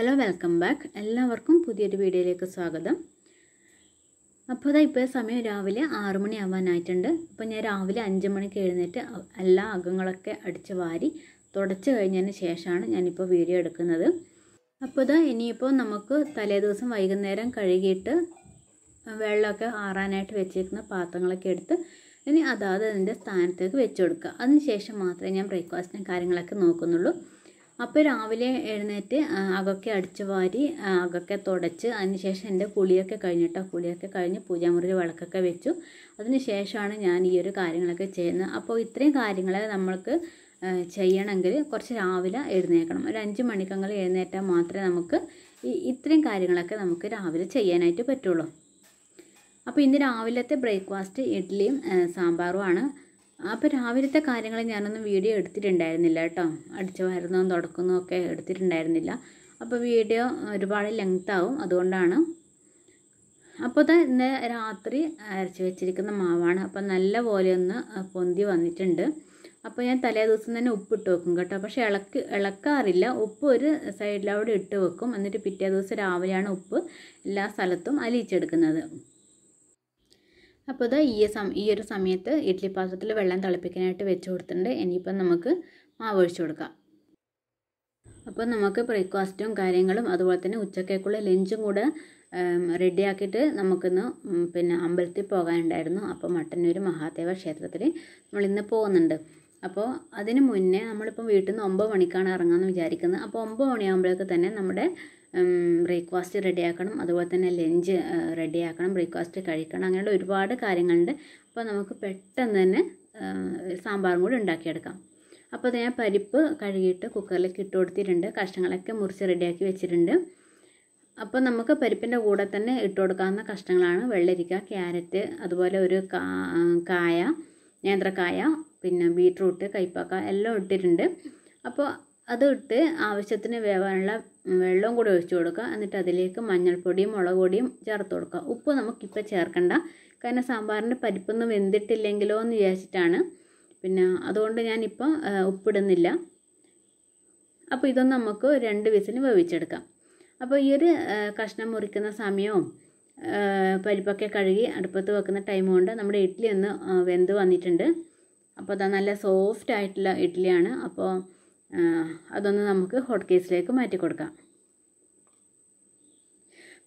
hello welcome back എല്ലാവർക്കും പുതിയൊരു വീഡിയോയിലേക്ക് സ്വാഗതം അപ്പോൾ അതാ ഇപ്പോൾ സമയം രാവിലെ ആറ് മണി ആവാനായിട്ടുണ്ട് അപ്പോൾ ഞാൻ രാവിലെ അഞ്ച് മണിക്ക് എഴുന്നേറ്റ് എല്ലാ അകങ്ങളൊക്കെ അടിച്ച് വാരി തുടച്ച് കഴിഞ്ഞതിന് ശേഷമാണ് ഞാനിപ്പോൾ വീഡിയോ എടുക്കുന്നത് അപ്പോൾ ഇതാ ഇനിയിപ്പോൾ നമുക്ക് തലേദിവസം വൈകുന്നേരം കഴുകിയിട്ട് വെള്ളമൊക്കെ ആറാനായിട്ട് വെച്ചിരിക്കുന്ന പാത്രങ്ങളൊക്കെ എടുത്ത് ഇനി അതാത് അതിൻ്റെ സ്ഥാനത്തേക്ക് വെച്ചു കൊടുക്കുക അതിന് ശേഷം മാത്രമേ ഞാൻ ബ്രേക്ക്ഫാസ്റ്റിനും കാര്യങ്ങളൊക്കെ നോക്കുന്നുള്ളൂ അപ്പോൾ രാവിലെ എഴുന്നേറ്റ് അകൊക്കെ അടിച്ചു വാരി അകൊക്കെ തുടച്ച് അതിനുശേഷം എൻ്റെ കുളിയൊക്കെ കഴിഞ്ഞിട്ടോ കുളിയൊക്കെ കഴിഞ്ഞ് പൂജാമുറിയിൽ വിളക്കൊക്കെ വെച്ചു അതിനുശേഷമാണ് ഞാൻ ഈ ഒരു കാര്യങ്ങളൊക്കെ ചെയ്യുന്നത് അപ്പോൾ ഇത്രയും കാര്യങ്ങൾ നമ്മൾക്ക് ചെയ്യണമെങ്കിൽ കുറച്ച് രാവിലെ എഴുന്നേക്കണം ഒരു അഞ്ച് മണിക്കെങ്കിലും എഴുന്നേറ്റാൽ മാത്രമേ നമുക്ക് ഈ ഇത്രയും കാര്യങ്ങളൊക്കെ നമുക്ക് രാവിലെ ചെയ്യാനായിട്ട് പറ്റുള്ളൂ അപ്പോൾ ഇന്ന് രാവിലത്തെ ബ്രേക്ക്ഫാസ്റ്റ് ഇഡ്ഡലിയും സാമ്പാറുമാണ് അപ്പോൾ രാവിലത്തെ കാര്യങ്ങൾ ഞാനൊന്നും വീഡിയോ എടുത്തിട്ടുണ്ടായിരുന്നില്ല കേട്ടോ അടിച്ചു വരുന്നതും തുടക്കുന്നതും ഒക്കെ എടുത്തിട്ടുണ്ടായിരുന്നില്ല അപ്പോൾ വീഡിയോ ഒരുപാട് ലെങ്ത് ആവും അതുകൊണ്ടാണ് അപ്പോൾ ഇത് ഇന്ന് രാത്രി അരച്ച് വെച്ചിരിക്കുന്ന മാവാണ് അപ്പോൾ നല്ല പോലെ ഒന്ന് പൊന്തി വന്നിട്ടുണ്ട് അപ്പോൾ ഞാൻ തലേ ദിവസം തന്നെ ഉപ്പിട്ട് വെക്കും കേട്ടോ പക്ഷേ ഇളക്ക് ഇളക്കാറില്ല ഉപ്പ് ഒരു സൈഡിലവിടെ ഇട്ട് വെക്കും എന്നിട്ട് പിറ്റേ ദിവസം രാവിലെയാണ് ഉപ്പ് എല്ലാ സ്ഥലത്തും അലിയിച്ചെടുക്കുന്നത് അപ്പോൾ ഇത് ഈ സമ ഈ ഒരു സമയത്ത് ഇഡ്ഡലി പാത്രത്തിൽ വെള്ളം തിളപ്പിക്കാനായിട്ട് വെച്ച് കൊടുത്തിട്ടുണ്ട് ഇനിയിപ്പം നമുക്ക് മാവ് ഒഴിച്ചു കൊടുക്കാം അപ്പോൾ നമുക്ക് ബ്രേക്ക്ഫാസ്റ്റും കാര്യങ്ങളും അതുപോലെ തന്നെ ഉച്ചക്കേക്കുള്ള ലഞ്ചും കൂടെ റെഡിയാക്കിയിട്ട് നമുക്കിന്ന് പിന്നെ അമ്പലത്തിൽ പോകാനുണ്ടായിരുന്നു അപ്പോൾ മട്ടന്നൂർ മഹാദേവ ക്ഷേത്രത്തിൽ നമ്മൾ ഇന്ന് പോകുന്നുണ്ട് അപ്പോൾ അതിന് മുന്നേ നമ്മളിപ്പം വീട്ടിൽ നിന്ന് ഒമ്പത് മണിക്കാണ് ഇറങ്ങാമെന്ന് വിചാരിക്കുന്നത് അപ്പോൾ ഒമ്പത് മണിയാകുമ്പോഴേക്ക് തന്നെ നമ്മുടെ ബ്രേക്ക്ഫാസ്റ്റ് റെഡിയാക്കണം അതുപോലെ തന്നെ ലഞ്ച് റെഡിയാക്കണം ബ്രേക്ക്ഫാസ്റ്റ് കഴിക്കണം അങ്ങനെയുള്ള ഒരുപാട് കാര്യങ്ങളുണ്ട് അപ്പോൾ നമുക്ക് പെട്ടെന്ന് തന്നെ സാമ്പാറും കൂടി ഉണ്ടാക്കിയെടുക്കാം അപ്പോൾ അത് ഞാൻ പരിപ്പ് കഴുകിയിട്ട് കുക്കറിലേക്ക് ഇട്ട് കൊടുത്തിട്ടുണ്ട് കഷ്ണങ്ങളൊക്കെ മുറിച്ച് റെഡിയാക്കി വെച്ചിട്ടുണ്ട് അപ്പോൾ നമുക്ക് പരിപ്പിൻ്റെ കൂടെ തന്നെ ഇട്ട് കൊടുക്കാവുന്ന കഷ്ണങ്ങളാണ് വെള്ളരിക്ക ക്യാരറ്റ് അതുപോലെ ഒരു കായ നേന്ത്രക്കായ പിന്നെ ബീട്രൂട്ട് കൈപ്പക്ക എല്ലാം ഇട്ടിട്ടുണ്ട് അപ്പോൾ അത് ഇട്ട് ആവശ്യത്തിന് വേവാനുള്ള വെള്ളവും കൂടി ഒഴിച്ചു കൊടുക്കുക എന്നിട്ട് അതിലേക്ക് മഞ്ഞൾപ്പൊടിയും മുളക് പൊടിയും ചേർത്ത് കൊടുക്കുക ഉപ്പ് നമുക്കിപ്പോൾ ചേർക്കണ്ട കാരണം സാമ്പാറിൻ്റെ പരിപ്പൊന്നും വെന്തിട്ടില്ലെങ്കിലോ എന്ന് വിചാരിച്ചിട്ടാണ് പിന്നെ അതുകൊണ്ട് ഞാനിപ്പോൾ ഉപ്പിടുന്നില്ല അപ്പോൾ ഇതൊന്നും നമുക്ക് രണ്ട് വിസിന് വേവിച്ചെടുക്കാം അപ്പോൾ ഈ ഒരു കഷ്ണം മുറിക്കുന്ന സമയവും പരിപ്പൊക്കെ കഴുകി അടുപ്പത്ത് വെക്കുന്ന ടൈം കൊണ്ട് നമ്മുടെ ഇഡ്ഡലി ഒന്ന് വെന്ത് വന്നിട്ടുണ്ട് അപ്പോൾ അത് നല്ല സോഫ്റ്റ് ആയിട്ടുള്ള ഇഡ്ഡലിയാണ് അപ്പോൾ അതൊന്ന് നമുക്ക് ഹോട്ട് കേസിലേക്ക് മാറ്റി കൊടുക്കാം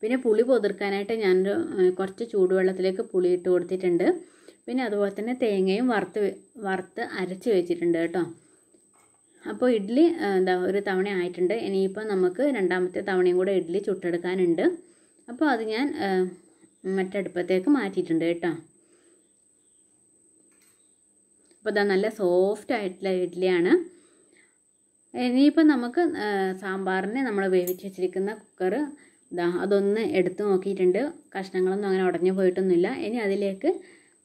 പിന്നെ പുളി പൊതിർക്കാനായിട്ട് ഞാൻ കുറച്ച് ചൂടുവെള്ളത്തിലേക്ക് പുളി ഇട്ട് കൊടുത്തിട്ടുണ്ട് പിന്നെ അതുപോലെ തന്നെ തേങ്ങയും വറുത്ത് വറുത്ത് അരച്ച് വെച്ചിട്ടുണ്ട് കേട്ടോ അപ്പോൾ ഇഡ്ഡലി എന്താ ഒരു തവണ ആയിട്ടുണ്ട് ഇനിയിപ്പോൾ നമുക്ക് രണ്ടാമത്തെ തവണയും കൂടെ ഇഡ്ഡലി ചുട്ടെടുക്കാനുണ്ട് അപ്പോൾ അത് ഞാൻ മറ്റടുപ്പത്തേക്ക് മാറ്റിയിട്ടുണ്ട് കേട്ടോ അപ്പോൾ ഇതാ നല്ല സോഫ്റ്റ് ആയിട്ടുള്ള ഇഡ്ഡലിയാണ് ഇനിയിപ്പോൾ നമുക്ക് സാമ്പാറിനെ നമ്മൾ വേവിച്ച് വെച്ചിരിക്കുന്ന കുക്കർ ഇതാ അതൊന്ന് എടുത്ത് നോക്കിയിട്ടുണ്ട് കഷ്ണങ്ങളൊന്നും അങ്ങനെ ഉടഞ്ഞു പോയിട്ടൊന്നുമില്ല ഇനി അതിലേക്ക്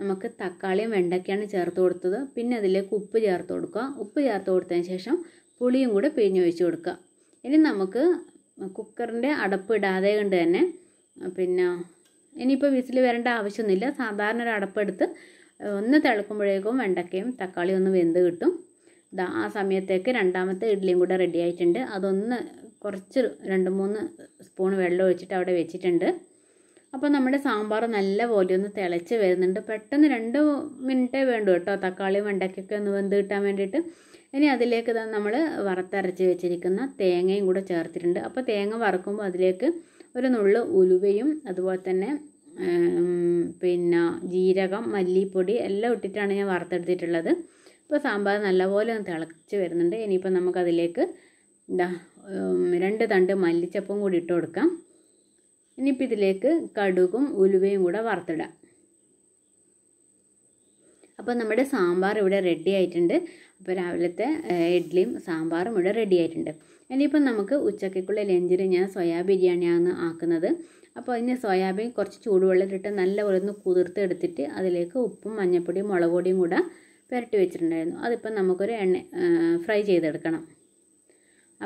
നമുക്ക് തക്കാളിയും വെണ്ടയ്ക്കാണ് ചേർത്ത് കൊടുത്തത് പിന്നെ അതിലേക്ക് ഉപ്പ് ചേർത്ത് കൊടുക്കുക ഉപ്പ് ചേർത്ത് കൊടുത്തതിന് ശേഷം പുളിയും കൂടെ പിഴിഞ്ഞൊഴിച്ച് കൊടുക്കുക ഇനി നമുക്ക് കുക്കറിൻ്റെ അടപ്പിടാതെ കൊണ്ട് തന്നെ പിന്നെ ഇനിയിപ്പോൾ വിസിൽ വരേണ്ട ആവശ്യമൊന്നുമില്ല സാധാരണ ഒരു അടപ്പെടുത്ത് ഒന്ന് തിളക്കുമ്പോഴേക്കും വെണ്ടക്കയും തക്കാളിയും ഒന്ന് വെന്ത് കിട്ടും ഇതാ ആ സമയത്തേക്ക് രണ്ടാമത്തെ ഇഡ്ഡലിയും കൂടെ റെഡി ആയിട്ടുണ്ട് അതൊന്ന് കുറച്ച് രണ്ട് മൂന്ന് സ്പൂൺ വെള്ളം ഒഴിച്ചിട്ട് അവിടെ വെച്ചിട്ടുണ്ട് അപ്പോൾ നമ്മുടെ സാമ്പാർ നല്ലപോലെ ഒന്ന് തിളച്ച് വരുന്നുണ്ട് പെട്ടെന്ന് രണ്ട് മിനിറ്റേ വേണ്ടു കേട്ടോ തക്കാളിയും വെണ്ടയ്ക്കൊക്കെ ഒന്ന് വെന്ത് കിട്ടാൻ വേണ്ടിയിട്ട് ഇനി അതിലേക്ക് നമ്മൾ വറുത്തരച്ച് വെച്ചിരിക്കുന്ന തേങ്ങയും കൂടെ ചേർത്തിട്ടുണ്ട് അപ്പോൾ തേങ്ങ വറുക്കുമ്പോൾ അതിലേക്ക് ഒരു നുള്ളു ഉലുവയും അതുപോലെ തന്നെ പിന്നെ ജീരകം മല്ലിപ്പൊടി എല്ലാം ഇട്ടിട്ടാണ് ഞാൻ വറുത്തെടുത്തിട്ടുള്ളത് ഇപ്പോൾ സാമ്പാർ നല്ലപോലെ ഒന്ന് തിളച്ച് വരുന്നുണ്ട് ഇനിയിപ്പോൾ നമുക്കതിലേക്ക് എന്താ രണ്ട് തണ്ട് മല്ലിച്ചപ്പും കൂടി ഇട്ട് കൊടുക്കാം ഇനിയിപ്പോൾ ഇതിലേക്ക് കടുകും ഉലുവയും കൂടെ വറുത്തിടാം അപ്പോൾ നമ്മുടെ സാമ്പാർ ഇവിടെ റെഡി ആയിട്ടുണ്ട് അപ്പോൾ രാവിലത്തെ ഇഡ്ഡലിയും സാമ്പാറും ഇവിടെ റെഡി ആയിട്ടുണ്ട് ഇനിയിപ്പോൾ നമുക്ക് ഉച്ചക്കുള്ള ലഞ്ചിൽ ഞാൻ സോയാ ബിരിയാണിയാണ് ആക്കുന്നത് അപ്പോൾ അതിന് സോയാബീൻ കുറച്ച് ചൂടുവെള്ളത്തിലിട്ട് നല്ലപോലെ ഒന്ന് കുതിർത്തെടുത്തിട്ട് അതിലേക്ക് ഉപ്പും മഞ്ഞൾപ്പൊടിയും മുളക് പൊടിയും കൂടെ പുരട്ടി വെച്ചിട്ടുണ്ടായിരുന്നു അതിപ്പോൾ നമുക്കൊരു എണ്ണ ഫ്രൈ ചെയ്തെടുക്കണം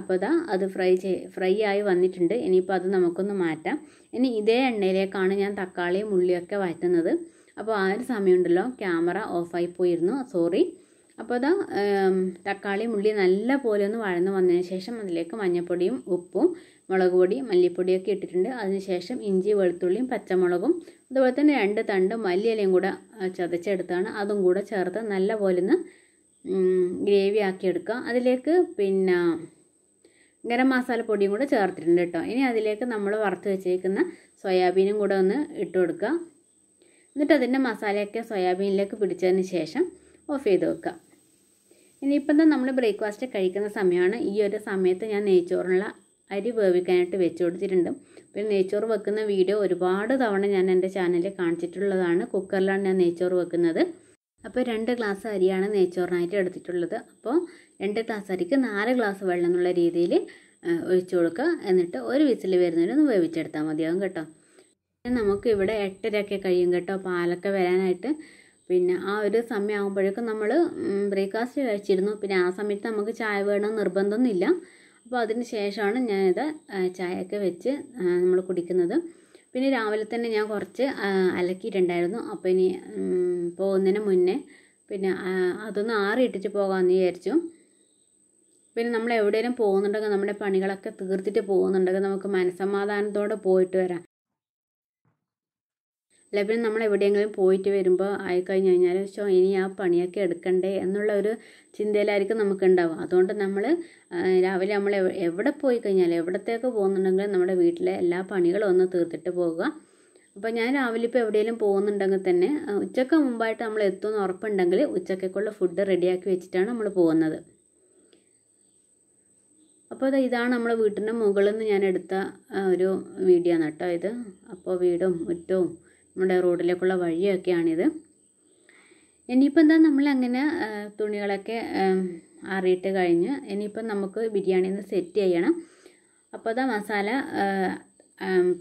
അപ്പോൾ ഇതാ അത് ഫ്രൈ ചെയ് ഫ്രൈ ആയി വന്നിട്ടുണ്ട് ഇനിയിപ്പോൾ അത് നമുക്കൊന്ന് മാറ്റാം ഇനി ഇതേ എണ്ണയിലേക്കാണ് ഞാൻ തക്കാളിയും ഉള്ളിയൊക്കെ വഴറ്റുന്നത് അപ്പോൾ ആ ഒരു സമയമുണ്ടല്ലോ ക്യാമറ ഓഫായി പോയിരുന്നു സോറി അപ്പോൾ അതാ തക്കാളിയും ഉള്ളി നല്ല പോലെ ഒന്ന് വഴന്ന് വന്നതിന് ശേഷം അതിലേക്ക് മഞ്ഞൾപ്പൊടിയും ഉപ്പും മുളക് പൊടി മല്ലിപ്പൊടിയൊക്കെ ഇട്ടിട്ടുണ്ട് അതിനുശേഷം ഇഞ്ചി വെളുത്തുള്ളിയും പച്ചമുളകും അതുപോലെ തന്നെ രണ്ട് തണ്ട് മല്ലിയിലയും കൂടെ ചതച്ചെടുത്താണ് അതും കൂടെ ചേർത്ത് നല്ല പോലെ ഒന്ന് ഗ്രേവി ആക്കിയെടുക്കുക അതിലേക്ക് പിന്നെ ഗരം മസാല പൊടിയും കൂടെ ചേർത്തിട്ടുണ്ട് കേട്ടോ ഇനി അതിലേക്ക് നമ്മൾ വറുത്ത് വെച്ചേക്കുന്ന സോയാബീനും കൂടെ ഒന്ന് ഇട്ട് കൊടുക്കുക എന്നിട്ട് അതിൻ്റെ മസാലയൊക്കെ സോയാബീനിലേക്ക് പിടിച്ചതിന് ശേഷം ഓഫ് ചെയ്ത് വെക്കുക ഇനിയിപ്പം തന്നെ നമ്മൾ ബ്രേക്ക്ഫാസ്റ്റ് കഴിക്കുന്ന സമയമാണ് ഈ ഒരു സമയത്ത് ഞാൻ നെയ്ച്ചോറിനുള്ള അരി വേവിക്കാനായിട്ട് വെച്ചു കൊടുത്തിട്ടുണ്ട് പിന്നെ നെയ്ച്ചോറ് വെക്കുന്ന വീഡിയോ ഒരുപാട് തവണ ഞാൻ എൻ്റെ ചാനലിൽ കാണിച്ചിട്ടുള്ളതാണ് കുക്കറിലാണ് ഞാൻ നെയ്ച്ചോറ് വെക്കുന്നത് അപ്പോൾ രണ്ട് ഗ്ലാസ് അരിയാണ് നെയ്ച്ചോറിനായിട്ട് എടുത്തിട്ടുള്ളത് അപ്പോൾ രണ്ട് ഗ്ലാസ് അരിക്ക് നാല് ഗ്ലാസ് വെള്ളം എന്നുള്ള രീതിയിൽ ഒഴിച്ചു കൊടുക്കുക എന്നിട്ട് ഒരു വിസിൽ വരുന്നതിനൊന്ന് വേവിച്ചെടുത്താൽ മതിയാകും കേട്ടോ നമുക്ക് ഇവിടെ എട്ടരയൊക്കെ കഴിയും കേട്ടോ പാലൊക്കെ വരാനായിട്ട് പിന്നെ ആ ഒരു സമയമാകുമ്പോഴേക്കും നമ്മൾ ബ്രേക്ക്ഫാസ്റ്റ് കഴിച്ചിരുന്നു പിന്നെ ആ സമയത്ത് നമുക്ക് ചായ വേണമെന്ന് നിർബന്ധമൊന്നുമില്ല അപ്പോൾ അതിന് ശേഷമാണ് ഞാനിത് ചായയൊക്കെ വെച്ച് നമ്മൾ കുടിക്കുന്നത് പിന്നെ രാവിലെ തന്നെ ഞാൻ കുറച്ച് അലക്കിയിട്ടുണ്ടായിരുന്നു അപ്പോൾ ഇനി പോകുന്നതിന് മുന്നേ പിന്നെ അതൊന്ന് ആറിയിട്ടിട്ട് പോകാമെന്ന് വിചാരിച്ചു പിന്നെ നമ്മൾ എവിടെയെങ്കിലും പോകുന്നുണ്ടെങ്കിൽ നമ്മുടെ പണികളൊക്കെ തീർത്തിട്ട് പോകുന്നുണ്ടെങ്കിൽ നമുക്ക് മനസ്സമാധാനത്തോടെ പോയിട്ട് വരാം അല്ലെങ്കിൽ നമ്മൾ എവിടെയെങ്കിലും പോയിട്ട് വരുമ്പോൾ ആയിക്കഴിഞ്ഞ് കഴിഞ്ഞാൽ ശോ ഇനി ആ പണിയൊക്കെ എടുക്കണ്ടേ എന്നുള്ള ഒരു ചിന്തയിലായിരിക്കും നമുക്കുണ്ടാവുക അതുകൊണ്ട് നമ്മൾ രാവിലെ നമ്മൾ എവിടെ പോയി കഴിഞ്ഞാൽ എവിടത്തേക്ക് പോകുന്നുണ്ടെങ്കിലും നമ്മുടെ വീട്ടിലെ എല്ലാ പണികളും ഒന്ന് തീർത്തിട്ട് പോവുക അപ്പോൾ ഞാൻ രാവിലെ ഇപ്പോൾ എവിടെയെങ്കിലും പോകുന്നുണ്ടെങ്കിൽ തന്നെ ഉച്ചയ്ക്ക് മുമ്പായിട്ട് നമ്മൾ എത്തുമെന്ന് ഉറപ്പുണ്ടെങ്കിൽ ഉച്ചക്കേക്കുള്ള ഫുഡ് റെഡിയാക്കി വെച്ചിട്ടാണ് നമ്മൾ പോകുന്നത് അപ്പോൾ ഇതാണ് നമ്മൾ വീട്ടിൻ്റെ മുകളിൽ നിന്ന് ഞാൻ എടുത്ത ഒരു വീഡിയോ ആണ് കേട്ടോ ഇത് അപ്പോൾ വീടും മുറ്റവും നമ്മുടെ റോഡിലേക്കുള്ള വഴിയൊക്കെയാണിത് ഇനിയിപ്പോൾ എന്താ നമ്മൾ അങ്ങനെ തുണികളൊക്കെ ആറിയിട്ട് കഴിഞ്ഞ് ഇനിയിപ്പം നമുക്ക് ബിരിയാണി ഒന്ന് സെറ്റ് ചെയ്യണം അപ്പോൾ അതാ മസാല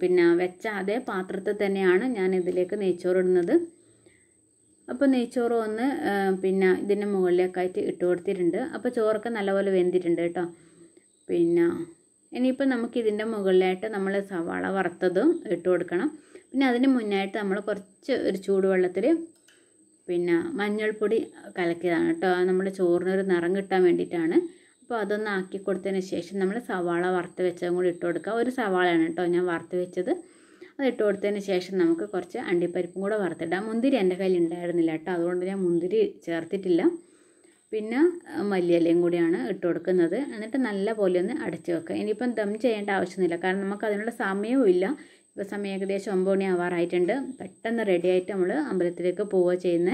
പിന്നെ വെച്ച അതേ പാത്രത്തിൽ തന്നെയാണ് ഞാൻ ഇതിലേക്ക് നെയ്ച്ചോറ് ഇടുന്നത് അപ്പോൾ നെയ്ച്ചോറ് ഒന്ന് പിന്നെ ഇതിൻ്റെ മുകളിലേക്കായിട്ട് ഇട്ട് കൊടുത്തിട്ടുണ്ട് അപ്പോൾ ചോറൊക്കെ നല്ലപോലെ വെന്തിട്ടുണ്ട് കേട്ടോ പിന്നെ ഇനിയിപ്പോൾ നമുക്ക് ഇതിൻ്റെ മുകളിലായിട്ട് നമ്മൾ സവാള വറുത്തതും ഇട്ട് കൊടുക്കണം പിന്നെ അതിന് മുന്നായിട്ട് നമ്മൾ കുറച്ച് ഒരു ചൂടുവെള്ളത്തിൽ പിന്നെ മഞ്ഞൾപ്പൊടി കലക്കിയതാണ് കേട്ടോ നമ്മുടെ ചോറിനൊരു നിറം കിട്ടാൻ വേണ്ടിയിട്ടാണ് അപ്പോൾ അതൊന്ന് ആക്കി കൊടുത്തതിന് ശേഷം നമ്മൾ സവാള വറുത്ത് വെച്ചതും കൂടി ഇട്ട് കൊടുക്കുക ഒരു സവാളയാണ് കേട്ടോ ഞാൻ വറുത്ത് വെച്ചത് അത് ഇട്ട് കൊടുത്തതിന് ശേഷം നമുക്ക് കുറച്ച് അണ്ടിപ്പരിപ്പും കൂടെ വറുത്തിടാം മുന്തിരി എൻ്റെ കയ്യിൽ ഉണ്ടായിരുന്നില്ല കേട്ടോ അതുകൊണ്ട് ഞാൻ മുന്തിരി ചേർത്തിട്ടില്ല പിന്നെ മല്ലിയലയും കൂടിയാണ് ഇട്ട് കൊടുക്കുന്നത് എന്നിട്ട് നല്ല പോലെ ഒന്ന് അടച്ചു വെക്കുക ഇനിയിപ്പം ദം ചെയ്യേണ്ട ആവശ്യമില്ല കാരണം നമുക്ക് അതിനുള്ള സമയവും ഇല്ല ഇപ്പം സമയം ഏകദേശം ഒമ്പത് മണി ആവാറായിട്ടുണ്ട് പെട്ടെന്ന് റെഡിയായിട്ട് നമ്മൾ അമ്പലത്തിലേക്ക് പോവുക ചെയ്യുന്നത്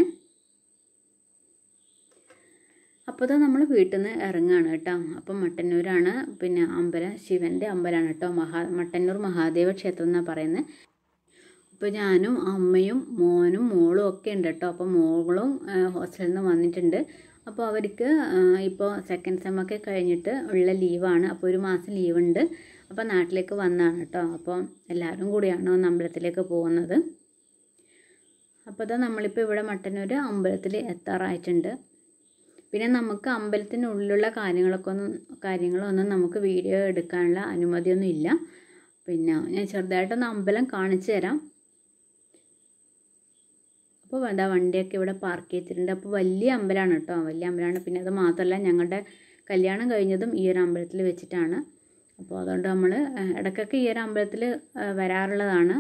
അപ്പോൾ ഇതാ നമ്മൾ വീട്ടിൽ നിന്ന് ഇറങ്ങുകയാണ് കേട്ടോ അപ്പം മട്ടന്നൂരാണ് പിന്നെ അമ്പലം ശിവൻ്റെ അമ്പലമാണ് കേട്ടോ മഹാ മട്ടന്നൂർ മഹാദേവ ക്ഷേത്രം എന്നാണ് പറയുന്നത് അപ്പോൾ ഞാനും അമ്മയും മോനും മോളും ഒക്കെ ഉണ്ട് കേട്ടോ അപ്പോൾ മോളും ഹോസ്റ്റലിൽ നിന്ന് വന്നിട്ടുണ്ട് അപ്പോൾ അവർക്ക് ഇപ്പോൾ സെക്കൻഡ് സെം ഒക്കെ കഴിഞ്ഞിട്ട് ഉള്ള ലീവാണ് അപ്പോൾ ഒരു മാസം ലീവുണ്ട് അപ്പോൾ നാട്ടിലേക്ക് വന്നതാണ് കേട്ടോ അപ്പോൾ എല്ലാവരും കൂടിയാണ് അമ്പലത്തിലേക്ക് പോകുന്നത് അപ്പോൾ അതാ നമ്മളിപ്പോൾ ഇവിടെ മട്ടന്നൂർ അമ്പലത്തിൽ എത്താറായിട്ടുണ്ട് പിന്നെ നമുക്ക് അമ്പലത്തിനുള്ളിലുള്ള കാര്യങ്ങളൊക്കെ ഒന്നും കാര്യങ്ങളൊന്നും നമുക്ക് വീഡിയോ എടുക്കാനുള്ള അനുമതിയൊന്നും ഇല്ല പിന്നെ ഞാൻ ചെറുതായിട്ടൊന്ന് അമ്പലം കാണിച്ചു തരാം അപ്പോൾ അതാ വണ്ടിയൊക്കെ ഇവിടെ പാർക്ക് ചെയ്തിട്ടുണ്ട് അപ്പോൾ വലിയ അമ്പലമാണ് കേട്ടോ വലിയ അമ്പലമാണ് പിന്നെ അത് മാത്രമല്ല ഞങ്ങളുടെ കല്യാണം കഴിഞ്ഞതും ഈ ഒരു അമ്പലത്തിൽ വെച്ചിട്ടാണ് അപ്പോൾ അതുകൊണ്ട് നമ്മൾ ഇടയ്ക്കൊക്കെ ഈ ഒരു അമ്പലത്തിൽ വരാറുള്ളതാണ്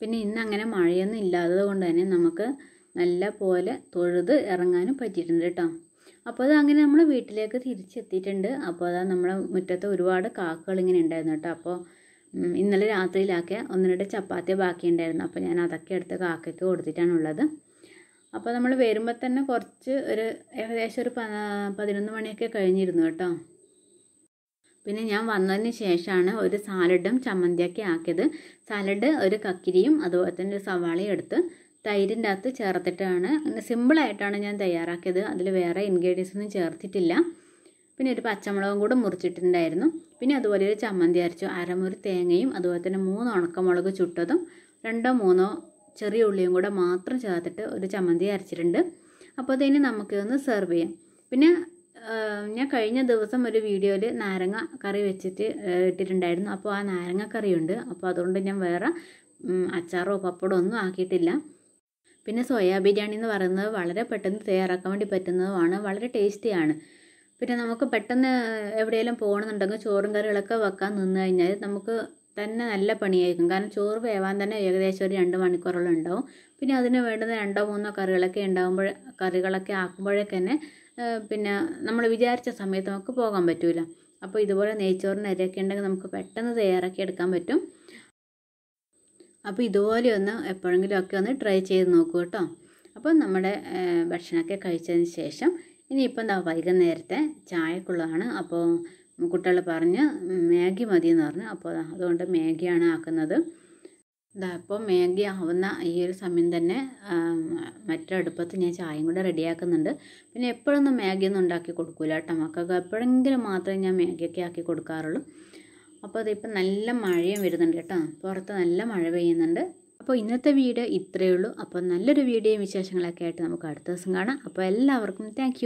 പിന്നെ ഇന്ന് അങ്ങനെ മഴയൊന്നും ഇല്ലാത്തത് കൊണ്ട് തന്നെ നമുക്ക് നല്ല പോലെ തൊഴുത് ഇറങ്ങാനും പറ്റിയിട്ടുണ്ട് കേട്ടോ അപ്പോൾ അത് അങ്ങനെ നമ്മൾ വീട്ടിലേക്ക് തിരിച്ചെത്തിയിട്ടുണ്ട് അപ്പോൾ അതാ നമ്മളെ മുറ്റത്ത് ഒരുപാട് കാക്കകൾ ഇങ്ങനെ ഉണ്ടായിരുന്നു കേട്ടോ അപ്പോൾ ഇന്നലെ രാത്രിയിലാക്കിയ ഒന്ന് രണ്ട് ചപ്പാത്തി ബാക്കിയുണ്ടായിരുന്നു അപ്പോൾ ഞാൻ അതൊക്കെ എടുത്ത് കാക്കയ്ക്ക് കൊടുത്തിട്ടാണുള്ളത് അപ്പോൾ നമ്മൾ വരുമ്പോൾ തന്നെ കുറച്ച് ഒരു ഏകദേശം ഒരു പതിനൊന്ന് മണിയൊക്കെ കഴിഞ്ഞിരുന്നു കേട്ടോ പിന്നെ ഞാൻ വന്നതിന് ശേഷമാണ് ഒരു സാലഡും ചമ്മന്തിയൊക്കെ ആക്കിയത് സാലഡ് ഒരു കക്കിരിയും അതുപോലെ തന്നെ ഒരു സവാളയും എടുത്ത് തൈരിൻ്റെ അകത്ത് ചേർത്തിട്ടാണ് സിമ്പിളായിട്ടാണ് ഞാൻ തയ്യാറാക്കിയത് അതിൽ വേറെ ഇൻഗ്രീഡിയൻസ് ഒന്നും ചേർത്തിട്ടില്ല പിന്നെ ഒരു പച്ചമുളകും കൂടെ മുറിച്ചിട്ടുണ്ടായിരുന്നു പിന്നെ അതുപോലെ ഒരു ചമ്മന്തി അരച്ചു അരമുറി തേങ്ങയും അതുപോലെ തന്നെ മൂന്ന് ഉണക്കമുളക് ചുട്ടതും രണ്ടോ മൂന്നോ ചെറിയ ഉള്ളിയും കൂടെ മാത്രം ചേർത്തിട്ട് ഒരു ചമ്മന്തി അരച്ചിട്ടുണ്ട് അപ്പോൾ അതിന് നമുക്കിതൊന്ന് സെർവ് ചെയ്യാം പിന്നെ ഞാൻ കഴിഞ്ഞ ദിവസം ഒരു വീഡിയോയിൽ നാരങ്ങ കറി വെച്ചിട്ട് ഇട്ടിട്ടുണ്ടായിരുന്നു അപ്പോൾ ആ നാരങ്ങ കറിയുണ്ട് അപ്പോൾ അതുകൊണ്ട് ഞാൻ വേറെ അച്ചാറോ പപ്പടോ ഒന്നും ആക്കിയിട്ടില്ല പിന്നെ സോയാ ബിരിയാണി എന്ന് പറയുന്നത് വളരെ പെട്ടെന്ന് തയ്യാറാക്കാൻ വേണ്ടി പറ്റുന്നതുമാണ് വളരെ ടേസ്റ്റിയാണ് പിന്നെ നമുക്ക് പെട്ടെന്ന് എവിടെയെങ്കിലും പോകണമെന്നുണ്ടെങ്കിൽ ചോറും കറികളൊക്കെ വെക്കാൻ നിന്ന് കഴിഞ്ഞാൽ നമുക്ക് തന്നെ നല്ല പണിയായിരിക്കും കാരണം ചോറ് വേവാൻ തന്നെ ഏകദേശം ഒരു രണ്ട് മണിക്കൂറോളം ഉണ്ടാവും പിന്നെ അതിന് വേണ്ടുന്ന രണ്ടോ മൂന്നോ കറികളൊക്കെ ഉണ്ടാകുമ്പോൾ കറികളൊക്കെ ആക്കുമ്പോഴൊക്കെ തന്നെ പിന്നെ നമ്മൾ വിചാരിച്ച സമയത്ത് നമുക്ക് പോകാൻ പറ്റില്ല അപ്പോൾ ഇതുപോലെ നെയ്ച്ചോറിന് അരിയൊക്കെ ഉണ്ടെങ്കിൽ നമുക്ക് പെട്ടെന്ന് തയ്യാറാക്കി എടുക്കാൻ പറ്റും അപ്പോൾ ഇതുപോലെ ഒന്ന് എപ്പോഴെങ്കിലും ഒക്കെ ഒന്ന് ട്രൈ ചെയ്ത് നോക്കൂ കേട്ടോ അപ്പോൾ നമ്മുടെ ഭക്ഷണമൊക്കെ കഴിച്ചതിന് ശേഷം ഇനിയിപ്പോൾ എന്താ വൈകുന്നേരത്തെ ചായക്കുള്ളതാണ് അപ്പോൾ കുട്ടികൾ പറഞ്ഞ് മാഗി മതി എന്ന് പറഞ്ഞു അപ്പോൾ അതുകൊണ്ട് മാഗിയാണ് ആക്കുന്നത് ഇതാ അപ്പോൾ മാഗി ആവുന്ന ഈ ഒരു സമയം തന്നെ മറ്റടുപ്പത്ത് ഞാൻ ചായയും കൂടെ റെഡിയാക്കുന്നുണ്ട് പിന്നെ എപ്പോഴൊന്നും മാഗിയൊന്നും ഉണ്ടാക്കി കൊടുക്കില്ല കേട്ടോ മക്കൾക്ക് എപ്പോഴെങ്കിലും മാത്രമേ ഞാൻ മാഗിയൊക്കെ ആക്കി കൊടുക്കാറുള്ളൂ അപ്പോൾ അതിപ്പോൾ നല്ല മഴയും വരുന്നുണ്ട് കേട്ടോ പുറത്ത് നല്ല മഴ പെയ്യുന്നുണ്ട് അപ്പോൾ ഇന്നത്തെ വീഡിയോ ഇത്രയേ ഉള്ളൂ അപ്പോൾ നല്ലൊരു വീഡിയോയും വിശേഷങ്ങളൊക്കെ ആയിട്ട് നമുക്ക് അടുത്ത ദിവസം കാണാം അപ്പോൾ എല്ലാവർക്കും താങ്ക്